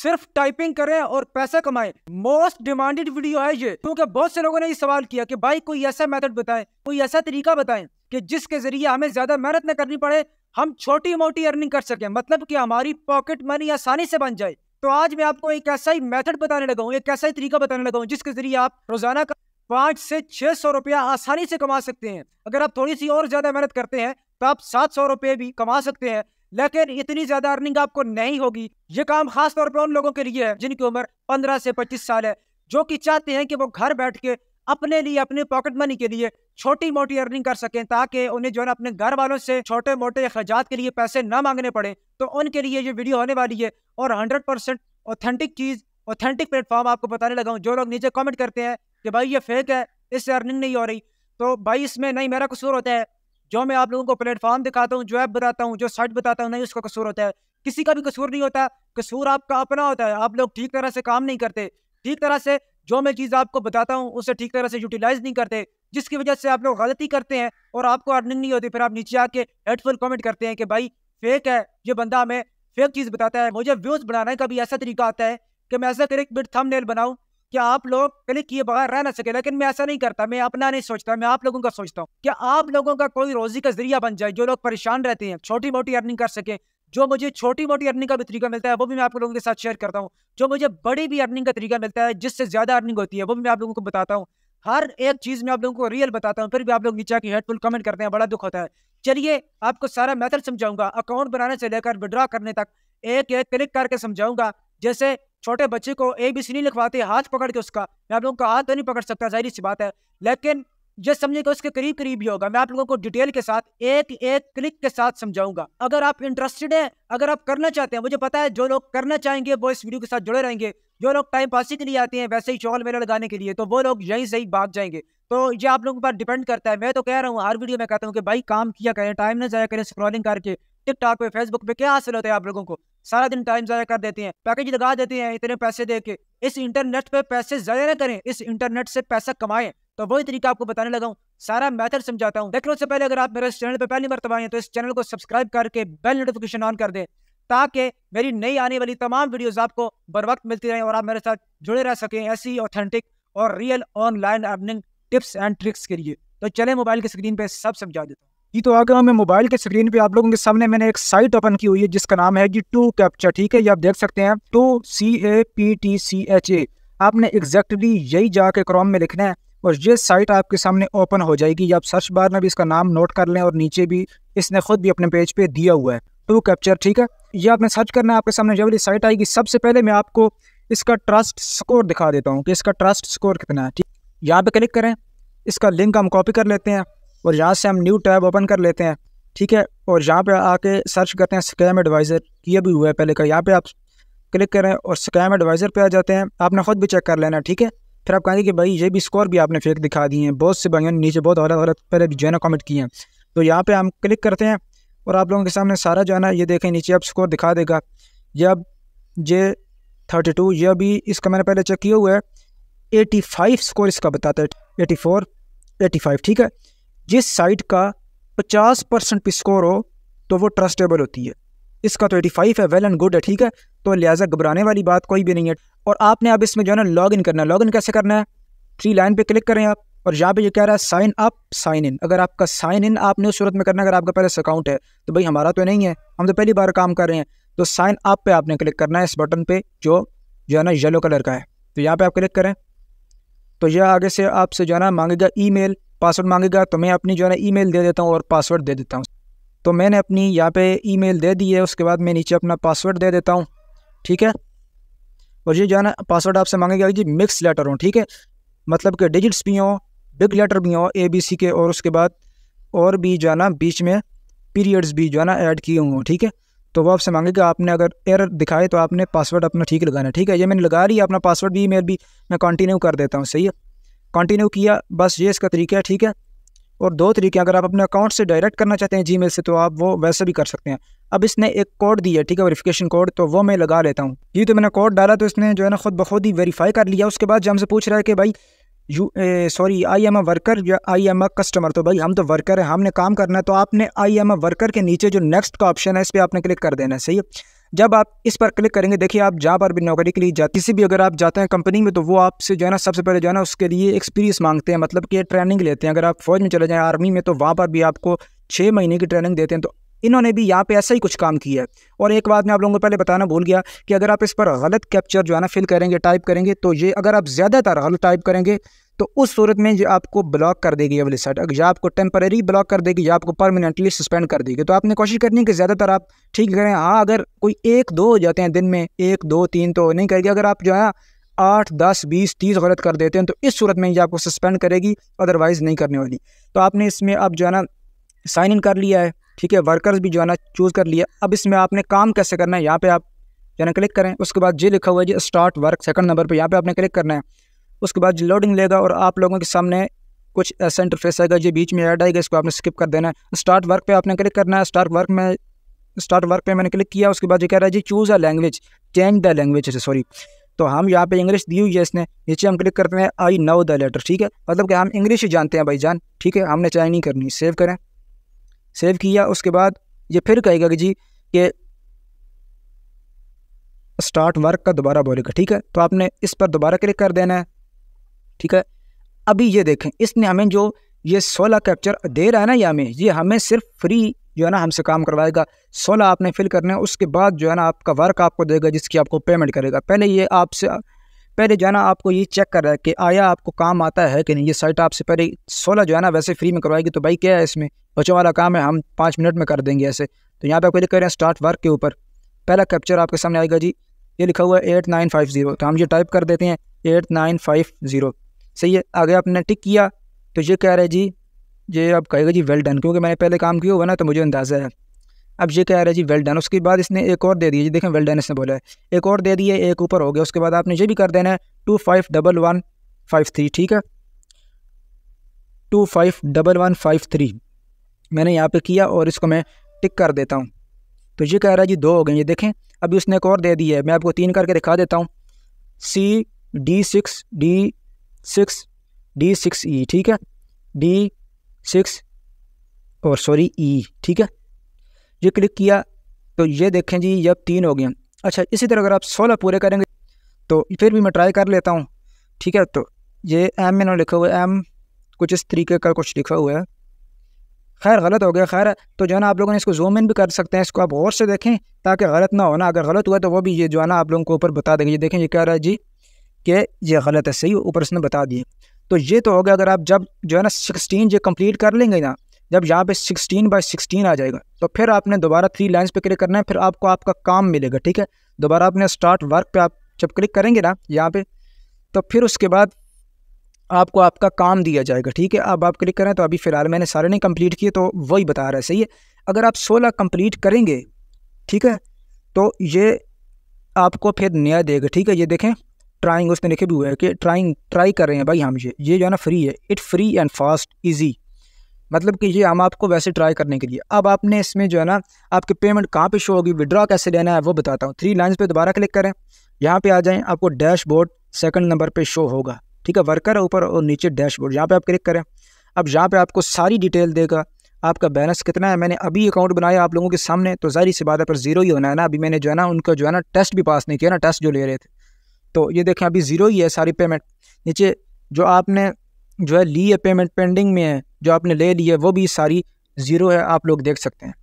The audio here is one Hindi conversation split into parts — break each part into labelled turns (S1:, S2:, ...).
S1: सिर्फ टाइपिंग करें और पैसा कमाएं मोस्ट डिमांडेड वीडियो है ये क्योंकि बहुत से लोगों ने ये सवाल किया कि भाई कोई ऐसा मेथड बताएं कोई ऐसा तरीका बताएं कि जिसके जरिए हमें ज्यादा मेहनत न करनी पड़े हम छोटी मोटी अर्निंग कर सकें मतलब कि हमारी पॉकेट मनी आसानी से बन जाए तो आज मैं आपको एक ऐसा ही मेथड बताने लगा हूँ एक ऐसा ही तरीका बताने लगा हूँ जिसके जरिए आप रोजाना का पाँच से छह सौ रुपया आसानी से कमा सकते हैं अगर आप थोड़ी सी और ज़्यादा मेहनत करते हैं तो आप सात सौ रुपये भी कमा सकते हैं लेकिन इतनी ज्यादा अर्निंग आपको नहीं होगी ये काम खासतौर पर उन लोगों के लिए है जिनकी उम्र पंद्रह से पच्चीस साल है जो कि चाहते हैं कि वो घर बैठ के अपने लिए अपने पॉकेट मनी के लिए छोटी मोटी अर्निंग कर सकें ताकि उन्हें जो है अपने घर वालों से छोटे मोटे अखराजात के लिए पैसे ना मांगने पड़े तो उनके लिए ये वीडियो होने वाली है और हंड्रेड परसेंट ऑथेंटिक चीज़ ऑथेंटिक प्लेटफॉर्म आपको बताने लगा हूँ जो लोग नीचे कॉमेंट करते हैं कि भाई ये फेक है इससे अर्निंग नहीं हो रही तो भाई इसमें नहीं मेरा कसूर होता है जो मैं आप लोगों को प्लेटफॉर्म दिखाता हूँ जो ऐप बताता हूँ जो साइट बताता हूँ नहीं उसका कसूर होता है किसी का भी कसूर नहीं होता कसूर आपका अपना होता है आप लोग ठीक तरह से काम नहीं करते ठीक तरह से जो मैं चीज़ आपको बताता हूँ उसे ठीक तरह से यूटिलाइज नहीं करते जिसकी वजह से आप लोग गलती करते हैं और आपको अर्निंग नहीं होती फिर आप नीचे आके हेडफुल कमेंट करते हैं कि भाई फेक है ये बंदा हमें फेक चीज़ बताता है मुझे व्यूज़ बनाने का भी ऐसा तरीका आता है कि मैं ऐसा कर एक बिट थंबनेल बनाऊँ कि आप लोग क्लिक किए बगैर रह ना सके लेकिन मैं ऐसा नहीं करता मैं अपना नहीं सोचता मैं आप लोगों का सोचता हूँ कि आप लोगों का कोई रोजी का जरिया बन जाए जो लोग परेशान रहते हैं छोटी मोटी अर्निंग कर सके जो मुझे छोटी मोटी अर्निंग का भी तरीका मिलता है वो भी मैं आप लोगों के साथ शेयर करता हूँ जो मुझे बड़ी भी अर्निंग का तरीका मिलता है जिससे ज्यादा अर्निंग होती है वो भी मैं आप लोगों को बताता हूँ हर एक चीज में आप लोगों को रियल बताता हूँ फिर भी आप लोग नीचे की हेडफुल कमेंट करते हैं बड़ा दुख होता है चलिए आपको सारा मेथड समझाऊंगा अकाउंट बनाने से लेकर विड्रॉ करने तक एक एक क्लिक करके समझाऊंगा जैसे छोटे बच्चे को ए बी सी नहीं लिखवाते हाथ पकड़ के उसका मैं आप लोगों का हाथ तो नहीं पकड़ सकता जाहिर सी बात है लेकिन जैसे समझेगा कि उसके करीब करीब ही होगा मैं आप लोगों को डिटेल के साथ एक एक क्लिक के साथ समझाऊंगा अगर आप इंटरेस्टेड हैं अगर आप करना चाहते हैं मुझे पता है जो लोग करना चाहेंगे वो इस वीडियो के साथ जुड़े रहेंगे जो लोग टाइम पासिंग के लिए आते हैं वैसे ही चौल मेला लगाने के लिए तो वो लोग यहीं से ही भाग जाएंगे तो ये आप लोगों पर डिपेंड करता है मैं तो कह रहा हूँ हर वीडियो में कहता हूँ कि भाई काम किया करें टाइम ना जाया करें स्क्रॉलिंग करके टिकटॉक पे फेसबुक पे क्या हासिल होता है आप लोगों को सारा दिन टाइम जया कर देते हैं पैकेज लगा देते हैं इतने पैसे दे के इस इंटरनेट पे पैसे जया ना करें इस इंटरनेट से पैसा कमाएं तो वही तरीका आपको बताने लगा हूँ सारा मेथड समझाता हूँ देखने से पहले अगर आप मेरे इस चैनल पर पहली बार आए तो इस चैनल को सब्सक्राइब करके बेल नोटिफिकेशन ऑन कर दें ताकि मेरी नई आने वाली तमाम वीडियोज़ आपको बर वक्त मिलती रहे और आप मेरे साथ जुड़े रह सकें ऐसी ऑथेंटिक और real online earning tips and tricks के लिए तो चले मोबाइल की स्क्रीन पर सब समझा देता हूँ ये तो आगे हमें मोबाइल के स्क्रीन पे आप लोगों के सामने मैंने एक साइट ओपन की हुई है जिसका नाम है जी टू कैप्चर ठीक है ये आप देख सकते हैं two C A P T C H A आपने एग्जैक्टली यही जाके क्रॉम में लिखना है और ये साइट आपके सामने ओपन हो जाएगी आप सर्च बार में भी इसका नाम नोट कर लें और नीचे भी इसने खुद भी अपने पेज पे दिया हुआ है टू कैप्चर ठीक है ये आपने सर्च करना है आपके सामने जब ये साइट आएगी सबसे पहले मैं आपको इसका ट्रस्ट स्कोर दिखा देता हूँ कि इसका ट्रस्ट स्कोर कितना है ठीक यहाँ पे क्लिक करें इसका लिंक हम कॉपी कर लेते हैं और यहाँ से हम न्यू टैब ओपन कर लेते हैं ठीक है और यहाँ पे आके सर्च करते हैं स्कैम एडवाइज़र ये भी हुआ है पहले का यहाँ पे आप क्लिक करें और स्कैम एडवाइज़र पे आ जाते हैं आपने ख़ुद भी चेक कर लेना ठीक है फिर आप कहेंगे कि भाई ये भी स्कोर भी आपने फेक दिखा दिए हैं बहुत से भाइयों ने नीचे बहुत गलत गलत पहले भी जो है ना कॉमेंट किए हैं तो यहाँ पर हम क्लिक करते हैं और आप लोगों के सामने सारा जो है ना ये देखें नीचे आप स्कोर दिखा देगा ये अब ये थर्टी टू ये अभी इसका मैंने पहले चेक किया हुआ है एटी फाइव स्कोर इसका बताता है एटी फोर एटी फाइव ठीक है जिस साइट का पचास परसेंट स्कोर हो तो वो ट्रस्टेबल होती है इसका तो एटी फाइव है वेल एंड गुड है ठीक है तो लिहाजा घबराने वाली बात कोई भी नहीं है और आपने अब इसमें जो है ना लॉग इन करना है लॉग इन कैसे करना है थ्री लाइन पे क्लिक करें आप और यहाँ पे जो कह रहा है साइन अप साइन इन अगर आपका साइन इन आपने उस सूरत में करना अगर आपका पहले अकाउंट है तो भाई हमारा तो नहीं है हम तो पहली बार काम कर रहे हैं तो साइन अप पे आपने क्लिक करना है इस बटन पे जो जो है ना येलो कलर का है तो यहाँ पे आप क्लिक करें तो यह आगे से आपसे जो है ना मांगेगा ई मेल पासवर्ड मांगेगा तो मैं अपनी जो है ना ईमेल दे देता हूँ और पासवर्ड दे देता हूँ तो मैंने अपनी यहाँ पे ईमेल दे दी है उसके बाद मैं नीचे अपना पासवर्ड दे देता हूँ ठीक है और ये जो है ना पासवर्ड आपसे मांगेगा जी मिक्स लेटर हों ठीक है मतलब कि डिजिट्स भी हों बिग लेटर भी हों ए बी सी के और उसके बाद और भी जो है ना बीच में पीरियड्स भी जो है ना ऐड किए हुए हों ठीक है तो वो आपसे मांगेगा आपने अगर एरर दिखाए तो आपने पासवर्ड अपना ठीक लगाना ठीक है ये मैंने लगा लिया अपना पासवर्ड भी मेल भी मैं कंटिन्यू कर देता हूँ सही है कंटिन्यू किया बस ये इसका तरीका है ठीक है और दो तरीके अगर आप अपने अकाउंट से डायरेक्ट करना चाहते हैं जीमेल से तो आप वो वैसे भी कर सकते हैं अब इसने एक कोड दिया ठीक है वेरिफिकेशन कोड तो वो मैं लगा लेता हूँ जी तो मैंने कोड डाला तो इसने जो है ना खुद बखुद ही वेरीफाई कर लिया उसके बाद जो हमसे पूछ रहा है कि भाई you sorry I am a worker या आई एम अ कस्टमर तो भाई हम तो वर्कर हैं हमने काम करना है तो आपने आई एम अ वर्कर के नीचे जो नेक्स्ट का ऑप्शन है इस पर आपने क्लिक कर देना है सही है जब आप इस पर क्लिक करेंगे देखिए आप जहाँ पर भी नौकरी के लिए जाते किसी भी अगर आप जाते हैं कंपनी में तो वो आपसे जो है ना सबसे पहले जो है ना उसके लिए एक्सपीरियंस मांगते हैं मतलब कि ट्रेनिंग लेते हैं अगर आप फौज में चले जाएँ आर्मी में तो वहाँ पर भी आपको छः महीने की ट्रेनिंग देते हैं तो इन्होंने भी यहाँ पे ऐसा ही कुछ काम किया है और एक बात मैं आप लोगों को पहले बताना भूल गया कि अगर आप इस पर गलत कैप्चर जो है ना फिल करेंगे टाइप करेंगे तो ये अगर आप ज़्यादातर गलत टाइप करेंगे तो उस सूरत में जो आपको ब्लॉक कर देगी ये वाली साइट अगर या आपको टेम्प्रेरी ब्लॉक कर देगी या आपको परमानेंटली सस्पेंड कर देगी तो आपने कोशिश करनी है कि ज़्यादातर आप ठीक करें हाँ अगर कोई एक दो हो जाते हैं दिन में एक दो तीन तो नहीं करेगी अगर आप जो है आठ दस बीस तीस गलत कर देते हैं तो इस सूरत में ये आपको सस्पेंड करेगी अदरवाइज़ नहीं करने वाली तो आपने इसमें अब जो है ना साइन इन कर लिया है ठीक है वर्कर्स भी जो है ना चूज़ कर लिया अब इसमें आपने काम कैसे करना है यहाँ पर आप जो है ना क्लिक करें उसके बाद जी लिखा हुआ है जी स्टार्ट वर्क सेकंड नंबर पर यहाँ पर आपने क्लिक करना है उसके बाद लोडिंग लेगा और आप लोगों के सामने कुछ ऐसा इंटरफेस आएगा जो बीच में ऐड आएगा इसको आपने स्किप कर देना है स्टार्ट वर्क पे आपने क्लिक करना है स्टार्ट वर्क में स्टार्ट वर्क पे मैंने क्लिक किया उसके बाद ये कह रहा है जी choose a language change the language sorry तो हम यहाँ पे इंग्लिश दी हुई है इसने नीचे हम क्लिक करते हैं आई नो द लेटर ठीक है मतलब कि हम इंग्लिश ही जानते हैं भाई जान ठीक है हमने चाय नहीं करनी सेव करें सेव किया उसके बाद ये फिर कहेगा कि जी कि स्टार्ट वर्क का दोबारा बोलेगा ठीक है तो आपने इस पर दोबारा क्लिक कर देना है ठीक है अभी ये देखें इसने हमें जो ये सोलह कैप्चर दे रहा है ना ये हमें ये हमें सिर्फ फ्री जो है ना हमसे काम करवाएगा सोलह आपने फिल करना है उसके बाद जो है ना आपका वर्क आपको देगा जिसकी आपको पेमेंट करेगा पहले ये आपसे पहले जो है ना आपको ये चेक कर रहा है कि आया आपको काम आता है कि नहीं ये साइट आपसे पहले सोलह जो है ना वैसे फ्री में करवाएगी तो भाई क्या है इसमें बच्चों वाला काम है हम पाँच मिनट में कर देंगे ऐसे तो यहाँ पर आपको लिख रहे हैं स्टार्ट वर्क के ऊपर पहला कैप्चर आपके सामने आएगा जी ये लिखा हुआ है एट नाइन फाइव ज़ीरो तो हम ये टाइप कर देते हैं एट नाइन फाइव ज़ीरो सही है आगे आपने टिक किया तो ये कह रहे जी ये अब कहेगा जी वेल डन क्योंकि मैंने पहले काम किया होगा ना तो मुझे अंदाज़ा है अब ये कह रहे जी वेल डन उसके बाद इसने एक और दे दिया जी देखें वेल डन इसने बोला है एक और दे दिया एक ऊपर हो गया उसके बाद आपने ये भी कर देना है two five double one five three ठीक है two five double one five three मैंने यहाँ पे किया और इसको मैं टिक कर देता हूँ तो ये कह रहा है जी दो हो गए ये देखें अभी उसने एक और दे दिया है मैं आपको तीन करके दिखा देता हूँ C D six D six D six E ठीक है डी सिक्स और सॉरी ई e, ठीक है ये क्लिक किया तो ये देखें जी ये अब तीन हो गए अच्छा इसी तरह अगर आप सोलह पूरे करेंगे तो फिर भी मैं ट्राई कर लेता हूँ ठीक है तो ये एम में ना लिखा हुआ है एम कुछ इस तरीके का कुछ लिखा हुआ है खैर गलत हो गया खैर तो जो है ना आप लोगों ने इसको जूम इन भी कर सकते हैं इसको आप और से देखें ताकि गलत ना हो ना अगर गलत हुआ तो वो भी ये जो है ना आप लोगों को ऊपर बता देंगे ये देखें ये कह रहा है जी कि ये गलत है सही ऊपर उसने बता दिए तो ये तो हो गया अगर आप जब जो है ना सिक्सटीन ये कंप्लीट कर लेंगे ना जब यहाँ पे सिक्सटीन बाई सिक्सटीन आ जाएगा तो फिर आपने दोबारा थ्री लाइन्स पे क्लिक करना है फिर आपको आपका काम मिलेगा ठीक है दोबारा आपने स्टार्ट वर्क पे आप जब क्लिक करेंगे ना यहाँ पे तो फिर उसके बाद आपको आपका काम दिया जाएगा ठीक है अब आप क्लिक करें तो अभी फ़िलहाल मैंने सारे नहीं कंप्लीट किए तो वही बता रहा है सही है अगर आप सोलह कंप्लीट करेंगे ठीक है तो ये आपको फिर नया देगा ठीक है ये देखें ट्राइंग उसने लिखे भी हुए हैं कि ट्राइंग ट्राई कर रहे हैं भाई हम ये ये जो है ना फ्री है it free and fast easy मतलब कि ये हम आपको वैसे ट्राई करने के लिए अब आपने इसमें जो है ना आपकी पेमेंट कहाँ पे शो होगी विड्रॉ कैसे लेना है वो बताता हूँ थ्री लाइन्स पे दोबारा क्लिक करें यहाँ पे आ जाएं आपको डैशबोर्ड सेकंड नंबर पे शो होगा ठीक है वर्कर ऊपर और नीचे डैशबोर्ड यहाँ पे आप क्लिक करें अब यहाँ पर आपको सारी डिटेल देगा आपका बैलेंस कितना है मैंने अभी अकाउंट बनाया आप लोगों के सामने तो जाहिर सी बात है पर जीरो ही होना है ना अभी मैंने जो है ना उनका जो है ना टेस्ट भी पास नहीं किया ना टेस्ट जो ले रहे थे तो ये देखें अभी ज़ीरो ही है सारी पेमेंट नीचे जो आपने जो है ली है पेमेंट पेंडिंग में है जो आपने ले ली है वो भी सारी ज़ीरो है आप लोग देख सकते हैं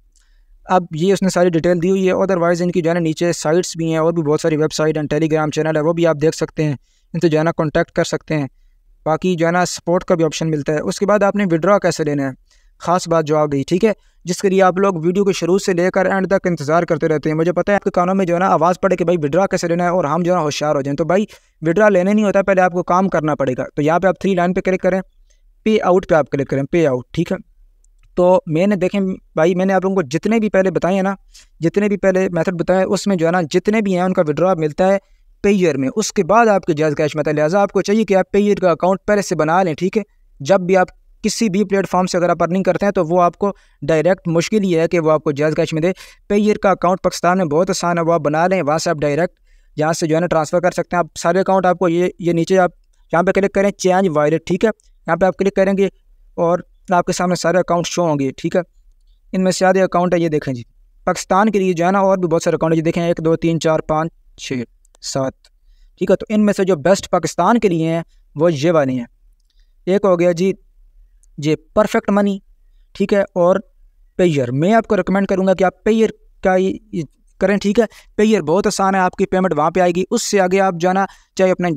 S1: अब ये उसने सारी डिटेल दी हुई है अदरवाइज़ इनकी जो है नीचे साइट्स भी हैं और भी बहुत सारी वेबसाइट एंड टेलीग्राम चैनल है वो भी आप देख सकते हैं इनसे जो है ना कॉन्टैक्ट कर सकते हैं बाकी जो है ना सपोर्ट का भी ऑप्शन मिलता है उसके बाद आपने विड्रा कैसे लेना है ख़ास बात जो आ गई ठीक है जिसके लिए आप लोग वीडियो के शुरू से लेकर एंड तक इंतजार करते रहते हैं मुझे पता है आपके कानों में जो है ना आवाज़ पड़े कि भाई विड्रा कैसे लेना है और हम जो है होशियार हो जाएँ तो भाई विड्रा लेने नहीं होता पहले आपको काम करना पड़ेगा तो यहाँ पर आप थ्री लाइन पर क्लिक करें पे आउट पर आप क्लिक करें पे आउट ठीक है तो मैंने देखें भाई मैंने आप लोगों को जितने भी पहले बताए हैं ना जितने भी पहले मेथड बताए उसमें जो है ना जितने भी हैं उनका विड्रॉ मिलता है पे ईयर में उसके बाद आपके जायज़ कैश मिलता है लिहाजा आपको चाहिए कि आप पे ईयर का अकाउंट पहले से बना लें ठीक है जब भी आप किसी भी प्लेटफॉर्म से अगर आप अर्निंग करते हैं तो वो आपको डायरेक्ट मुश्किल ही है कि वो आपको जायज़ कैश में दे पेयर का अकाउंट पाकिस्तान में बहुत आसान है वो आप बना लें वहाँ से आप डायरेक्ट यहाँ से जो है ना ट्रांसफ़र कर सकते हैं आप सारे अकाउंट आपको ये ये नीचे आप यहाँ पर क्लिक करें चेंज वॉलेट ठीक है यहाँ पर आप क्लिक करेंगे और आपके सामने सारे अकाउंट शो होंगे ठीक है इनमें से आधे अकाउंट है ये देखें जी पाकिस्तान के लिए जो है ना और भी बहुत सारे अकाउंट है ये देखें एक दो तीन चार पाँच छः सात ठीक है तो इनमें से जो बेस्ट पाकिस्तान के लिए हैं वो ये वाले हैं एक हो गया जी जे परफेक्ट मनी ठीक है और पेयर मैं आपको रिकमेंड करूँगा कि आप पेयर का करें ठीक है पेयर बहुत आसान है आपकी पेमेंट वहाँ पे आएगी उससे आगे आप जाना चाहे अपने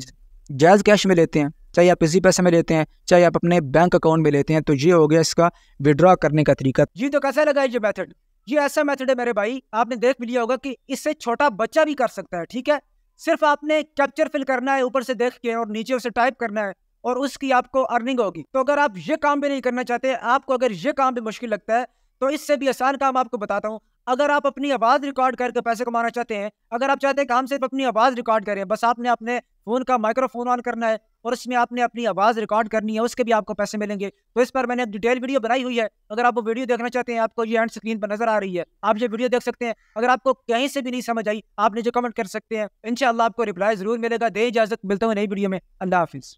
S1: जायज़ कैश में लेते हैं चाहे आप इसी पैसे में लेते हैं चाहे आप अपने बैंक अकाउंट में लेते हैं तो ये हो गया इसका विड्रॉ करने का तरीका जी तो कैसा लगा ये मैथड ये ऐसा मैथड है मेरे भाई आपने देख भी लिया होगा कि इससे छोटा बच्चा भी कर सकता है ठीक है सिर्फ आपने कैप्चर फिल करना है ऊपर से देख के और नीचे उसे टाइप करना है और उसकी आपको अर्निंग होगी तो अगर आप ये काम भी नहीं करना चाहते आपको अगर ये काम भी मुश्किल लगता है तो इससे भी आसान काम आपको बताता हूँ अगर आप अपनी आवाज़ रिकॉर्ड करके पैसे कमाना चाहते हैं अगर आप चाहते हैं कि हम सिर्फ अपनी आवाज़ रिकॉर्ड करें बस आपने अपने फ़ोन का माइक्रोफोन ऑन करना है और उसमें आपने अपनी आवाज़ रिकॉर्ड करनी है उसके भी आपको पैसे मिलेंगे तो इस पर मैंने एक डिटेल वीडियो बनाई हुई है अगर आप वो वीडियो देखना चाहते हैं आपको ये एंड स्क्रीन पर नजर आ रही है आप ये वीडियो देख सकते हैं अगर आपको कहीं से भी नहीं समझ आई आप नीचे कमेंट कर सकते हैं इनशाला आपको रिप्लाई जरूर मिलेगा दे इजाज़त मिलता हूँ नई वीडियो में अल्लाह हाफिज़